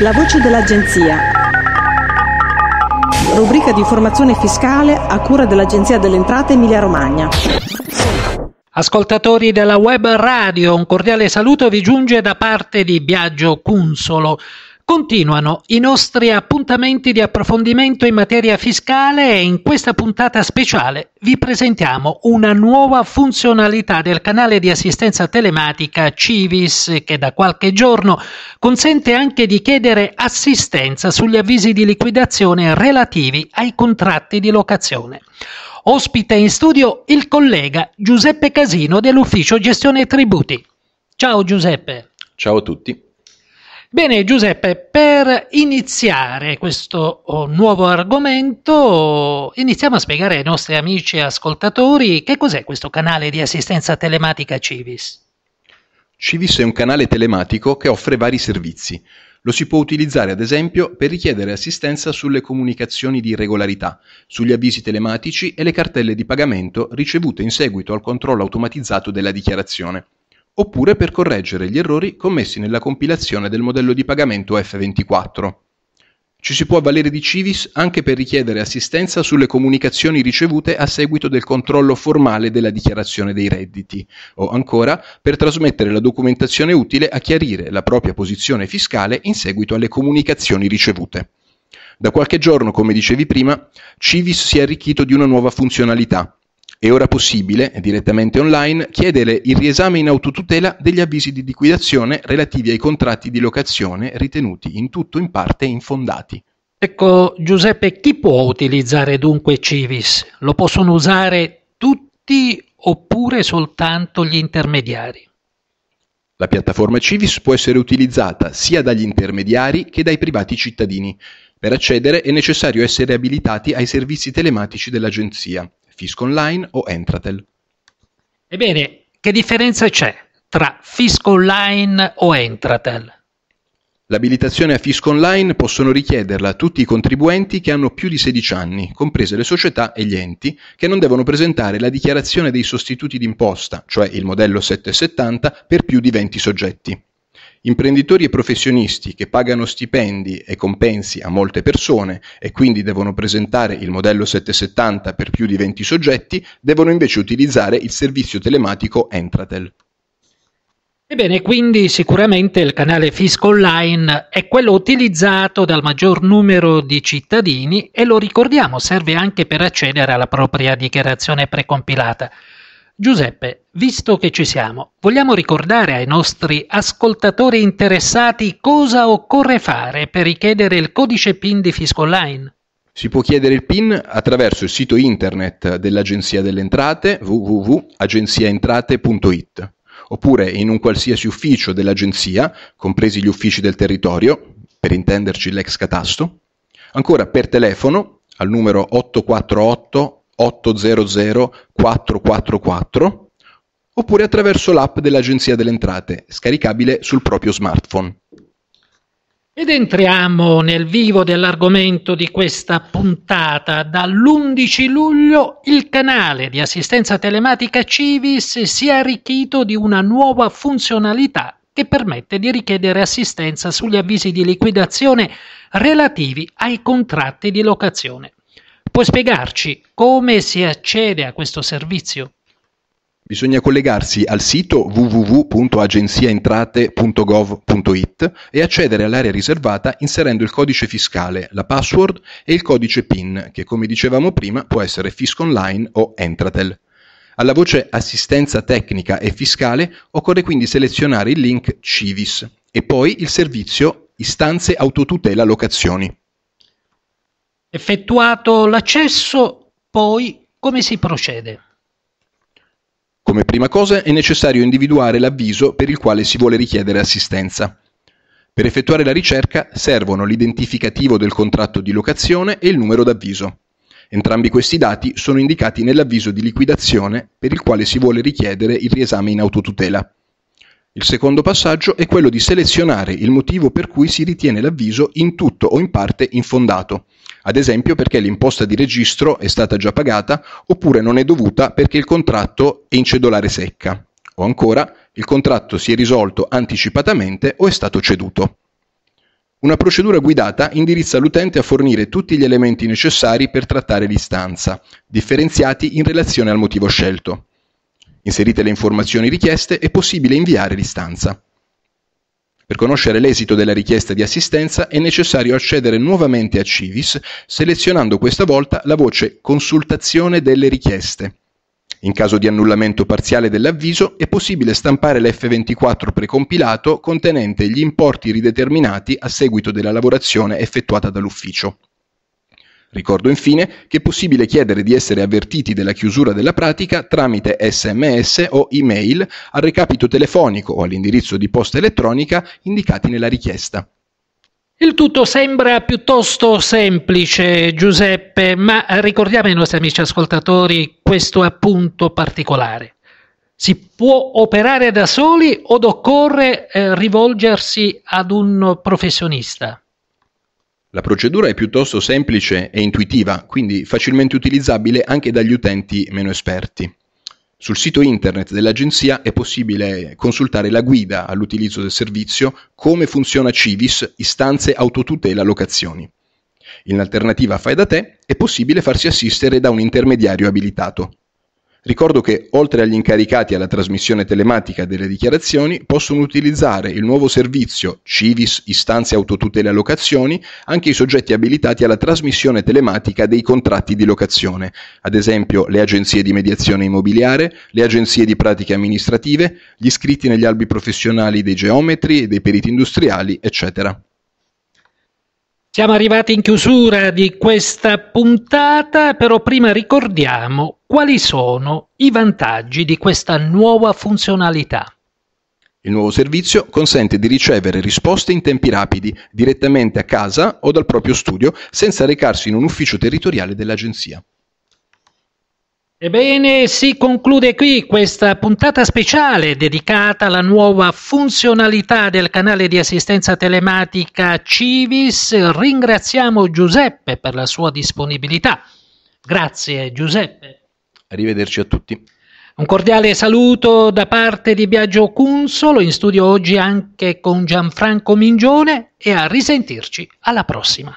La voce dell'Agenzia. Rubrica di informazione fiscale a cura dell'Agenzia delle Entrate Emilia Romagna. Ascoltatori della web radio, un cordiale saluto vi giunge da parte di Biagio Cunsolo. Continuano i nostri appuntamenti di approfondimento in materia fiscale e in questa puntata speciale vi presentiamo una nuova funzionalità del canale di assistenza telematica Civis che da qualche giorno consente anche di chiedere assistenza sugli avvisi di liquidazione relativi ai contratti di locazione. Ospite in studio il collega Giuseppe Casino dell'ufficio gestione tributi. Ciao Giuseppe. Ciao a tutti. Bene Giuseppe, per iniziare questo oh, nuovo argomento iniziamo a spiegare ai nostri amici e ascoltatori che cos'è questo canale di assistenza telematica Civis. Civis è un canale telematico che offre vari servizi. Lo si può utilizzare ad esempio per richiedere assistenza sulle comunicazioni di irregolarità, sugli avvisi telematici e le cartelle di pagamento ricevute in seguito al controllo automatizzato della dichiarazione oppure per correggere gli errori commessi nella compilazione del modello di pagamento F24. Ci si può avvalere di Civis anche per richiedere assistenza sulle comunicazioni ricevute a seguito del controllo formale della dichiarazione dei redditi o ancora per trasmettere la documentazione utile a chiarire la propria posizione fiscale in seguito alle comunicazioni ricevute. Da qualche giorno, come dicevi prima, Civis si è arricchito di una nuova funzionalità, è ora possibile, direttamente online, chiedere il riesame in autotutela degli avvisi di liquidazione relativi ai contratti di locazione ritenuti in tutto o in parte infondati. Ecco, Giuseppe, chi può utilizzare dunque Civis? Lo possono usare tutti oppure soltanto gli intermediari? La piattaforma Civis può essere utilizzata sia dagli intermediari che dai privati cittadini. Per accedere è necessario essere abilitati ai servizi telematici dell'Agenzia Fisco Online o Entratel. Ebbene, che differenza c'è tra Fisco Online o Entratel? L'abilitazione a Fisco Online possono richiederla tutti i contribuenti che hanno più di 16 anni, comprese le società e gli enti, che non devono presentare la dichiarazione dei sostituti d'imposta, cioè il modello 770, per più di 20 soggetti. Imprenditori e professionisti che pagano stipendi e compensi a molte persone e quindi devono presentare il modello 770 per più di 20 soggetti, devono invece utilizzare il servizio telematico Entratel. Ebbene, quindi sicuramente il canale Fisco Online è quello utilizzato dal maggior numero di cittadini e lo ricordiamo serve anche per accedere alla propria dichiarazione precompilata. Giuseppe, visto che ci siamo, vogliamo ricordare ai nostri ascoltatori interessati cosa occorre fare per richiedere il codice PIN di Fiscoline? Si può chiedere il PIN attraverso il sito internet dell'Agenzia delle Entrate www.agenziaentrate.it oppure in un qualsiasi ufficio dell'Agenzia, compresi gli uffici del territorio, per intenderci l'ex catasto, ancora per telefono al numero 848 800 444 oppure attraverso l'app dell'Agenzia delle Entrate, scaricabile sul proprio smartphone. Ed entriamo nel vivo dell'argomento di questa puntata. Dall'11 luglio il canale di assistenza telematica Civis si è arricchito di una nuova funzionalità che permette di richiedere assistenza sugli avvisi di liquidazione relativi ai contratti di locazione. Puoi spiegarci come si accede a questo servizio? Bisogna collegarsi al sito www.agenziaentrate.gov.it e accedere all'area riservata inserendo il codice fiscale, la password e il codice PIN, che come dicevamo prima può essere Fisco Online o Entratel. Alla voce Assistenza tecnica e fiscale occorre quindi selezionare il link CIVIS e poi il servizio Istanze autotutela locazioni. Effettuato l'accesso, poi, come si procede? Come prima cosa è necessario individuare l'avviso per il quale si vuole richiedere assistenza. Per effettuare la ricerca servono l'identificativo del contratto di locazione e il numero d'avviso. Entrambi questi dati sono indicati nell'avviso di liquidazione per il quale si vuole richiedere il riesame in autotutela. Il secondo passaggio è quello di selezionare il motivo per cui si ritiene l'avviso in tutto o in parte infondato ad esempio perché l'imposta di registro è stata già pagata oppure non è dovuta perché il contratto è in cedolare secca, o ancora il contratto si è risolto anticipatamente o è stato ceduto. Una procedura guidata indirizza l'utente a fornire tutti gli elementi necessari per trattare l'istanza, differenziati in relazione al motivo scelto. Inserite le informazioni richieste è possibile inviare l'istanza. Per conoscere l'esito della richiesta di assistenza è necessario accedere nuovamente a Civis selezionando questa volta la voce Consultazione delle richieste. In caso di annullamento parziale dell'avviso è possibile stampare l'F24 precompilato contenente gli importi rideterminati a seguito della lavorazione effettuata dall'ufficio. Ricordo infine che è possibile chiedere di essere avvertiti della chiusura della pratica tramite sms o email al recapito telefonico o all'indirizzo di posta elettronica indicati nella richiesta. Il tutto sembra piuttosto semplice, Giuseppe, ma ricordiamo ai nostri amici ascoltatori questo appunto particolare. Si può operare da soli o occorre eh, rivolgersi ad un professionista? La procedura è piuttosto semplice e intuitiva, quindi facilmente utilizzabile anche dagli utenti meno esperti. Sul sito internet dell'agenzia è possibile consultare la guida all'utilizzo del servizio, come funziona Civis, istanze, autotutela, locazioni. In alternativa fai da te è possibile farsi assistere da un intermediario abilitato. Ricordo che, oltre agli incaricati alla trasmissione telematica delle dichiarazioni, possono utilizzare il nuovo servizio Civis Istanze Autotutele Allocazioni anche i soggetti abilitati alla trasmissione telematica dei contratti di locazione, ad esempio le agenzie di mediazione immobiliare, le agenzie di pratiche amministrative, gli iscritti negli albi professionali dei geometri e dei periti industriali, eccetera. Siamo arrivati in chiusura di questa puntata, però prima ricordiamo quali sono i vantaggi di questa nuova funzionalità. Il nuovo servizio consente di ricevere risposte in tempi rapidi, direttamente a casa o dal proprio studio, senza recarsi in un ufficio territoriale dell'agenzia. Ebbene, si conclude qui questa puntata speciale dedicata alla nuova funzionalità del canale di assistenza telematica Civis. Ringraziamo Giuseppe per la sua disponibilità. Grazie Giuseppe. Arrivederci a tutti. Un cordiale saluto da parte di Biagio Cunsolo, in studio oggi anche con Gianfranco Mingione e a risentirci alla prossima.